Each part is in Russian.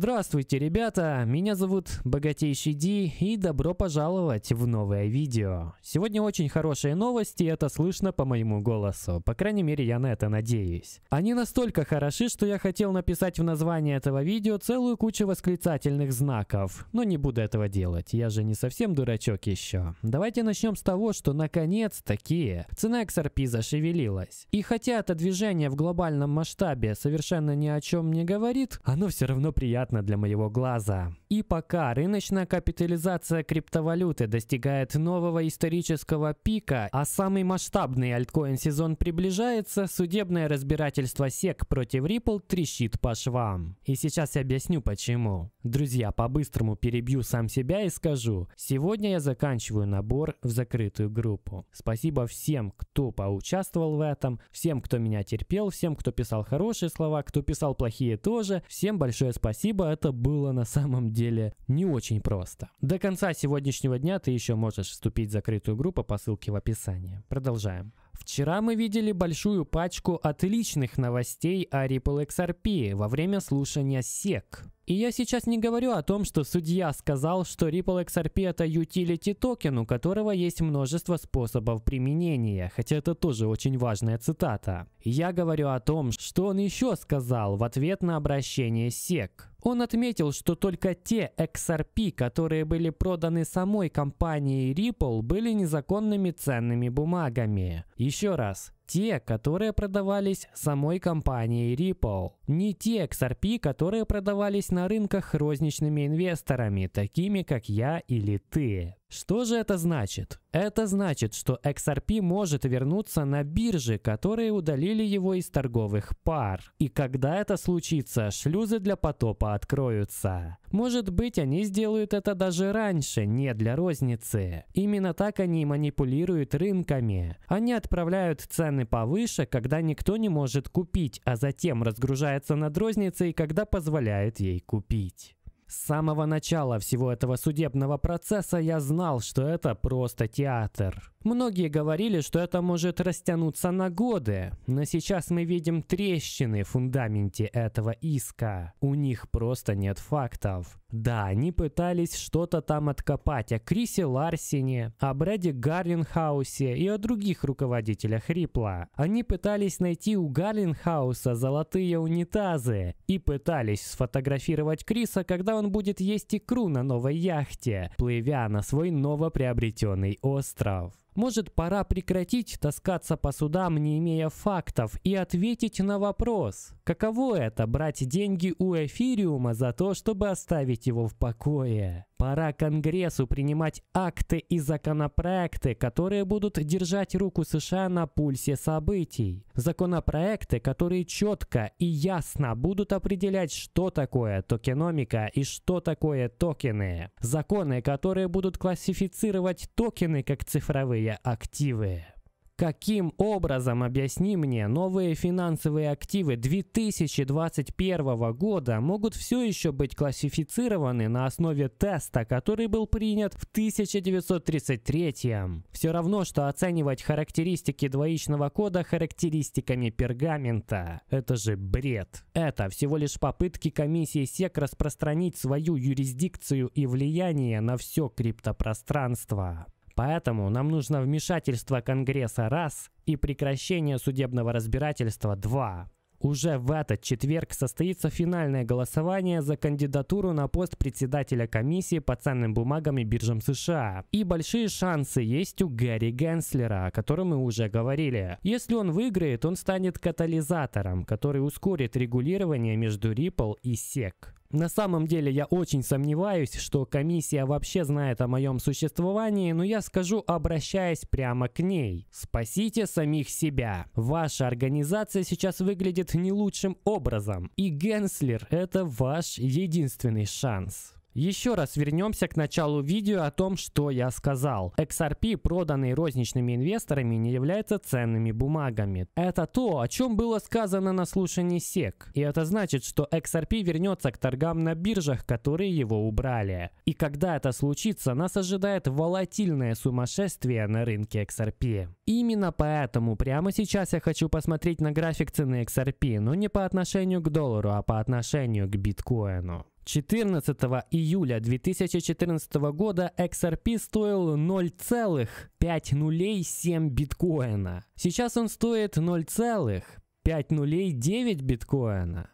Здравствуйте, ребята! Меня зовут Богатейший Ди и добро пожаловать в новое видео. Сегодня очень хорошие новости, это слышно по моему голосу. По крайней мере, я на это надеюсь. Они настолько хороши, что я хотел написать в названии этого видео целую кучу восклицательных знаков. Но не буду этого делать, я же не совсем дурачок еще. Давайте начнем с того, что наконец-таки цена XRP зашевелилась. И хотя это движение в глобальном масштабе совершенно ни о чем не говорит, оно все равно приятно приятно для моего глаза. И пока рыночная капитализация криптовалюты достигает нового исторического пика, а самый масштабный альткоин-сезон приближается, судебное разбирательство SEC против Ripple трещит по швам. И сейчас я объясню почему. Друзья, по-быстрому перебью сам себя и скажу, сегодня я заканчиваю набор в закрытую группу. Спасибо всем, кто поучаствовал в этом, всем, кто меня терпел, всем, кто писал хорошие слова, кто писал плохие тоже. Всем большое спасибо, это было на самом деле деле не очень просто. До конца сегодняшнего дня ты еще можешь вступить в закрытую группу по ссылке в описании. Продолжаем. Вчера мы видели большую пачку отличных новостей о Ripple XRP во время слушания SEC. И я сейчас не говорю о том, что судья сказал, что Ripple XRP это utility токен, у которого есть множество способов применения, хотя это тоже очень важная цитата. Я говорю о том, что он еще сказал в ответ на обращение SEC. Он отметил, что только те XRP, которые были проданы самой компанией Ripple, были незаконными ценными бумагами. Еще раз, те, которые продавались самой компанией Ripple. Не те XRP, которые продавались на рынках розничными инвесторами, такими как я или ты. Что же это значит? Это значит, что XRP может вернуться на биржи, которые удалили его из торговых пар. И когда это случится, шлюзы для потопа откроются. Может быть, они сделают это даже раньше, не для розницы. Именно так они манипулируют рынками. Они отправляют цены повыше, когда никто не может купить, а затем разгружаются над розницей, когда позволяют ей купить. С самого начала всего этого судебного процесса я знал, что это просто театр. Многие говорили, что это может растянуться на годы, но сейчас мы видим трещины в фундаменте этого иска. У них просто нет фактов. Да, они пытались что-то там откопать о Крисе Ларсине, о Брэде Гарлинхаусе и о других руководителях Рипла. Они пытались найти у Гарлинхауса золотые унитазы и пытались сфотографировать Криса, когда он будет есть икру на новой яхте, плывя на свой новоприобретенный остров. Может, пора прекратить таскаться по судам, не имея фактов, и ответить на вопрос, Каково это – брать деньги у эфириума за то, чтобы оставить его в покое? Пора Конгрессу принимать акты и законопроекты, которые будут держать руку США на пульсе событий. Законопроекты, которые четко и ясно будут определять, что такое токеномика и что такое токены. Законы, которые будут классифицировать токены как цифровые активы. Каким образом, объясни мне, новые финансовые активы 2021 года могут все еще быть классифицированы на основе теста, который был принят в 1933 -м? Все равно, что оценивать характеристики двоичного кода характеристиками пергамента. Это же бред. Это всего лишь попытки комиссии СЕК распространить свою юрисдикцию и влияние на все криптопространство. Поэтому нам нужно вмешательство Конгресса раз и прекращение судебного разбирательства два. Уже в этот четверг состоится финальное голосование за кандидатуру на пост председателя комиссии по ценным бумагам и биржам США. И большие шансы есть у Гарри Генслера, о котором мы уже говорили. Если он выиграет, он станет катализатором, который ускорит регулирование между Ripple и SEC. На самом деле я очень сомневаюсь, что комиссия вообще знает о моем существовании, но я скажу, обращаясь прямо к ней. Спасите самих себя. Ваша организация сейчас выглядит не лучшим образом. И Генслер – это ваш единственный шанс. Еще раз вернемся к началу видео о том, что я сказал. XRP, проданные розничными инвесторами, не являются ценными бумагами. Это то, о чем было сказано на слушании SEC. И это значит, что XRP вернется к торгам на биржах, которые его убрали. И когда это случится, нас ожидает волатильное сумасшествие на рынке XRP. Именно поэтому прямо сейчас я хочу посмотреть на график цены XRP, но не по отношению к доллару, а по отношению к биткоину. 14 июля 2014 года XRP стоил 0,507 биткоина. Сейчас он стоит 0, биткоина.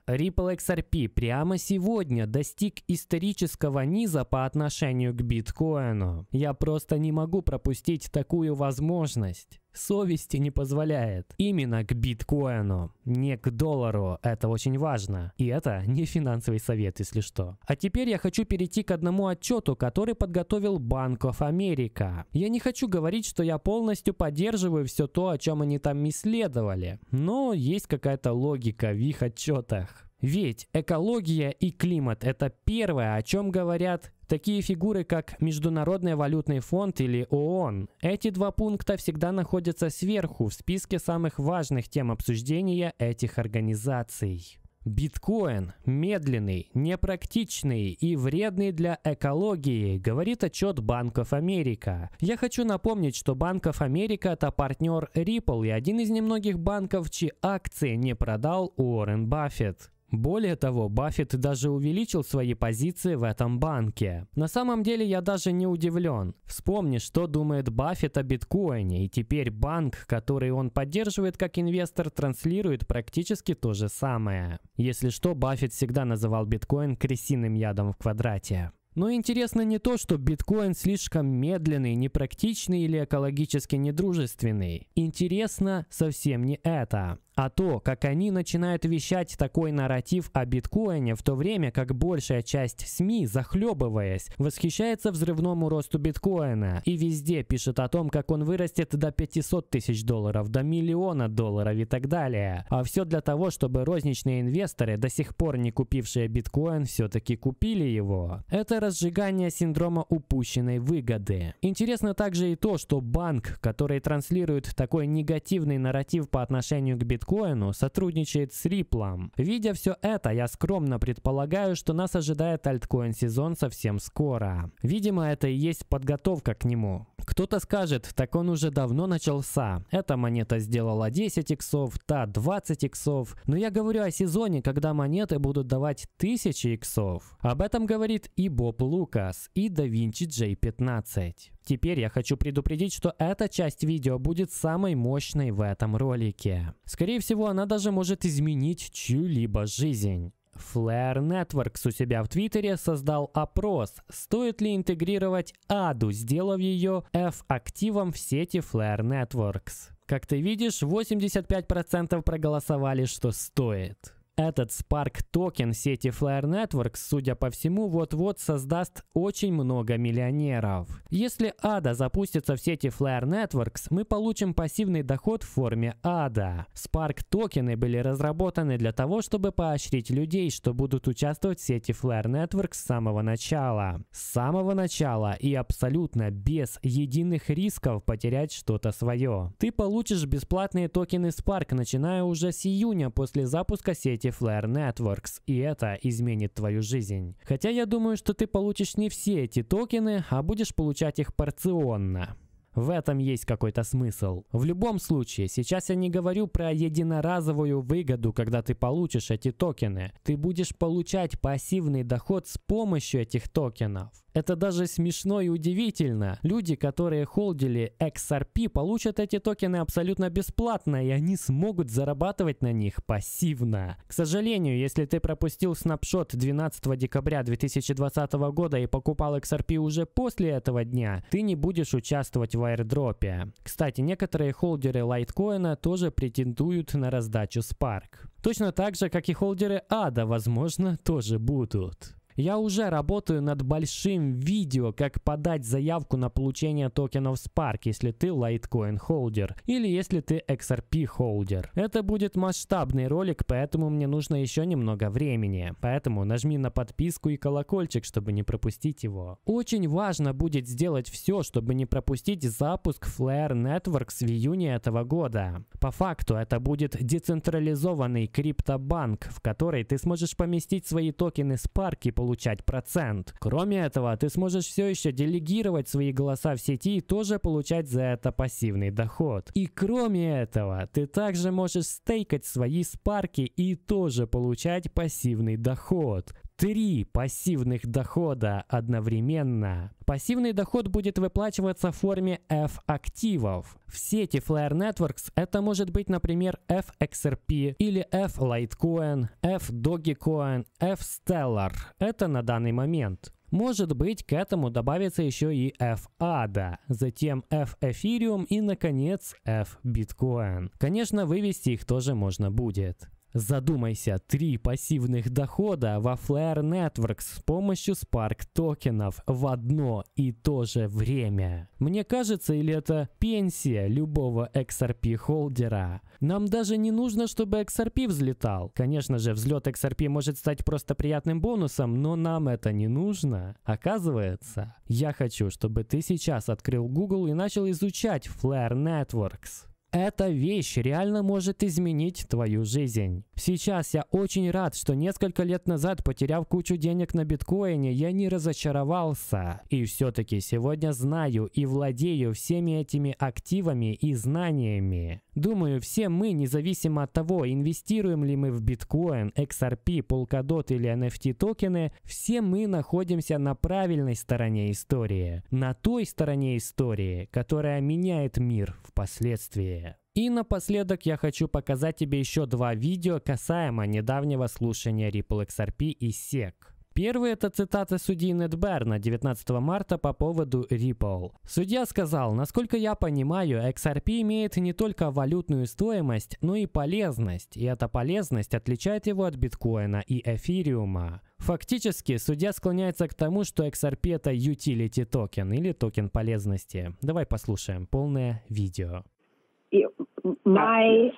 Ripple XRP прямо сегодня достиг исторического низа по отношению к биткоину. Я просто не могу пропустить такую возможность совести не позволяет. Именно к биткоину, не к доллару. Это очень важно. И это не финансовый совет, если что. А теперь я хочу перейти к одному отчету, который подготовил Банк of America. Я не хочу говорить, что я полностью поддерживаю все то, о чем они там исследовали. Но есть какая-то логика в их отчетах. Ведь экология и климат – это первое, о чем говорят Такие фигуры, как Международный валютный фонд или ООН, эти два пункта всегда находятся сверху в списке самых важных тем обсуждения этих организаций. Биткоин – медленный, непрактичный и вредный для экологии, говорит отчет Банков Америка. Я хочу напомнить, что Банков Америка – это партнер Ripple и один из немногих банков, чьи акции не продал Уоррен Баффет. Более того, Баффет даже увеличил свои позиции в этом банке. На самом деле я даже не удивлен. Вспомни, что думает Баффет о биткоине, и теперь банк, который он поддерживает как инвестор, транслирует практически то же самое. Если что, Баффет всегда называл биткоин крысиным ядом в квадрате. Но интересно не то, что биткоин слишком медленный, непрактичный или экологически недружественный. Интересно совсем не это а то, как они начинают вещать такой нарратив о биткоине, в то время как большая часть СМИ, захлебываясь, восхищается взрывному росту биткоина и везде пишет о том, как он вырастет до 500 тысяч долларов, до миллиона долларов и так далее. А все для того, чтобы розничные инвесторы, до сих пор не купившие биткоин, все-таки купили его. Это разжигание синдрома упущенной выгоды. Интересно также и то, что банк, который транслирует такой негативный нарратив по отношению к биткоину, биткоину сотрудничает с Ripple. Видя все это, я скромно предполагаю, что нас ожидает альткоин-сезон совсем скоро. Видимо, это и есть подготовка к нему. Кто-то скажет, так он уже давно начался. Эта монета сделала 10 иксов, та 20 иксов. Но я говорю о сезоне, когда монеты будут давать 1000 иксов. Об этом говорит и Боб Лукас, и Da Vinci J15. Теперь я хочу предупредить, что эта часть видео будет самой мощной в этом ролике. Скорее всего, она даже может изменить чью-либо жизнь. Flare Networks у себя в Твиттере создал опрос, стоит ли интегрировать ADU, сделав ее F-активом в сети Flare Networks. Как ты видишь, 85% проголосовали, что стоит. Этот Spark токен сети Flare Networks, судя по всему, вот-вот создаст очень много миллионеров. Если ADA запустится в сети Flare Networks, мы получим пассивный доход в форме ADA. Spark токены были разработаны для того, чтобы поощрить людей, что будут участвовать в сети Flare Networks с самого начала. С самого начала и абсолютно без единых рисков потерять что-то свое. Ты получишь бесплатные токены Spark, начиная уже с июня после запуска сети сети Flare Networks, и это изменит твою жизнь. Хотя я думаю, что ты получишь не все эти токены, а будешь получать их порционно. В этом есть какой-то смысл. В любом случае, сейчас я не говорю про единоразовую выгоду, когда ты получишь эти токены. Ты будешь получать пассивный доход с помощью этих токенов. Это даже смешно и удивительно. Люди, которые холдили XRP, получат эти токены абсолютно бесплатно, и они смогут зарабатывать на них пассивно. К сожалению, если ты пропустил снапшот 12 декабря 2020 года и покупал XRP уже после этого дня, ты не будешь участвовать в в Кстати, некоторые холдеры лайткоина тоже претендуют на раздачу Spark. Точно так же, как и холдеры ада, возможно, тоже будут. Я уже работаю над большим видео, как подать заявку на получение токенов Spark, если ты Litecoin холдер или если ты XRP холдер. Это будет масштабный ролик, поэтому мне нужно еще немного времени. Поэтому нажми на подписку и колокольчик, чтобы не пропустить его. Очень важно будет сделать все, чтобы не пропустить запуск Flare Networks в июне этого года. По факту это будет децентрализованный криптобанк, в который ты сможешь поместить свои токены Spark и получить получать процент. Кроме этого, ты сможешь все еще делегировать свои голоса в сети и тоже получать за это пассивный доход. И кроме этого, ты также можешь стейкать свои спарки и тоже получать пассивный доход три пассивных дохода одновременно. Пассивный доход будет выплачиваться в форме F-активов. В сети Flare Networks это может быть, например, F-XRP или F-Litecoin, F-Dogecoin, F-Stellar. Это на данный момент. Может быть, к этому добавится еще и F-ADA, а, затем f Ethereum и, наконец, f Bitcoin. Конечно, вывести их тоже можно будет. Задумайся, три пассивных дохода во Flare Networks с помощью Spark токенов в одно и то же время. Мне кажется, или это пенсия любого XRP холдера. Нам даже не нужно, чтобы XRP взлетал. Конечно же, взлет XRP может стать просто приятным бонусом, но нам это не нужно. Оказывается, я хочу, чтобы ты сейчас открыл Google и начал изучать Flare Networks. Эта вещь реально может изменить твою жизнь. Сейчас я очень рад, что несколько лет назад, потеряв кучу денег на биткоине, я не разочаровался. И все-таки сегодня знаю и владею всеми этими активами и знаниями. Думаю, все мы, независимо от того, инвестируем ли мы в биткоин, XRP, Polkadot или NFT токены, все мы находимся на правильной стороне истории. На той стороне истории, которая меняет мир впоследствии. И напоследок я хочу показать тебе еще два видео касаемо недавнего слушания Ripple XRP и SEC. Первый – это цитата судьи Нед Берна 19 марта по поводу Ripple. Судья сказал, насколько я понимаю, XRP имеет не только валютную стоимость, но и полезность, и эта полезность отличает его от биткоина и эфириума. Фактически, судья склоняется к тому, что XRP – это utility токен или токен полезности. Давай послушаем полное видео. My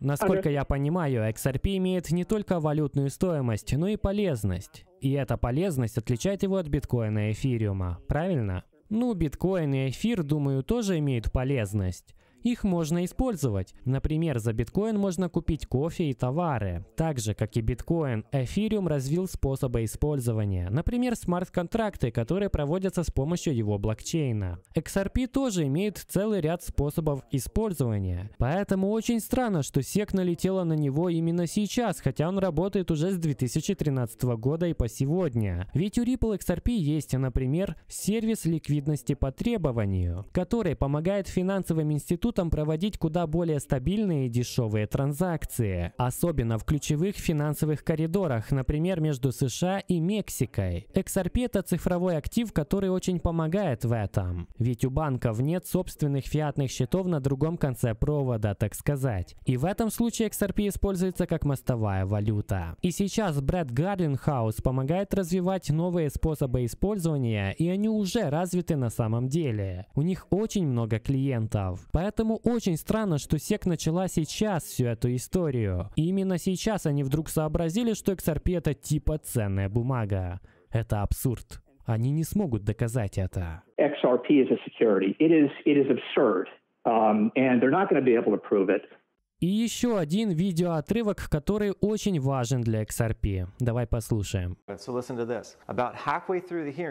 Насколько я понимаю, XRP имеет не только валютную стоимость, но и полезность. И эта полезность отличает его от биткоина и эфириума, правильно? Ну, биткоин и эфир, думаю, тоже имеют полезность. Их можно использовать. Например, за биткоин можно купить кофе и товары. Также, как и биткоин, эфириум развил способы использования. Например, смарт-контракты, которые проводятся с помощью его блокчейна. XRP тоже имеет целый ряд способов использования. Поэтому очень странно, что SEC налетела на него именно сейчас, хотя он работает уже с 2013 года и по сегодня. Ведь у Ripple XRP есть, например, сервис ликвидности по требованию, который помогает финансовым институтам валютам проводить куда более стабильные и дешевые транзакции, особенно в ключевых финансовых коридорах, например, между США и Мексикой. XRP – это цифровой актив, который очень помогает в этом, ведь у банков нет собственных фиатных счетов на другом конце провода, так сказать. И в этом случае XRP используется как мостовая валюта. И сейчас Брэд Гарлинхаус помогает развивать новые способы использования, и они уже развиты на самом деле. У них очень много клиентов, поэтому Поэтому очень странно, что SEC начала сейчас всю эту историю. И именно сейчас они вдруг сообразили, что XRP это типа ценная бумага. Это абсурд. Они не смогут доказать это. XRP is a security. It is, it is absurd. Um, and they're not going to be able to prove it. И еще один видеоотрывок, который очень важен для XRP. Давай послушаем.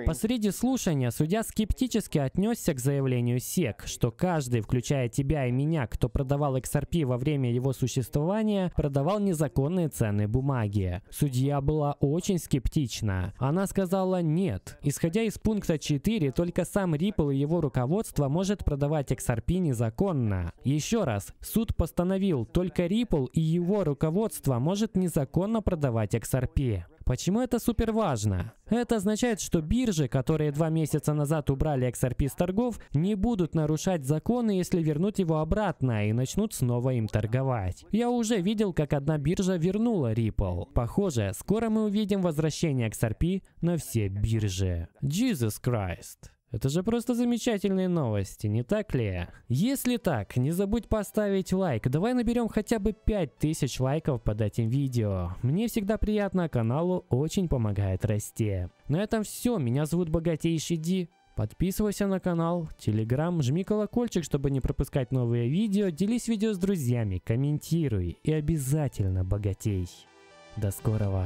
Посреди слушания судья скептически отнесся к заявлению SEC, что каждый, включая тебя и меня, кто продавал XRP во время его существования, продавал незаконные ценные бумаги. Судья была очень скептична. Она сказала «нет». Исходя из пункта 4, только сам Ripple и его руководство может продавать XRP незаконно. Еще раз, суд постановил, заявил, только Ripple и его руководство может незаконно продавать XRP. Почему это супер важно? Это означает, что биржи, которые два месяца назад убрали XRP с торгов, не будут нарушать законы, если вернуть его обратно и начнут снова им торговать. Я уже видел, как одна биржа вернула Ripple. Похоже, скоро мы увидим возвращение XRP на все биржи. Jesus Christ. Это же просто замечательные новости, не так ли? Если так, не забудь поставить лайк. Давай наберем хотя бы 5000 лайков под этим видео. Мне всегда приятно, каналу очень помогает расти. На этом все, меня зовут Богатейший Ди. Подписывайся на канал, телеграм, жми колокольчик, чтобы не пропускать новые видео, делись видео с друзьями, комментируй и обязательно богатей. До скорого!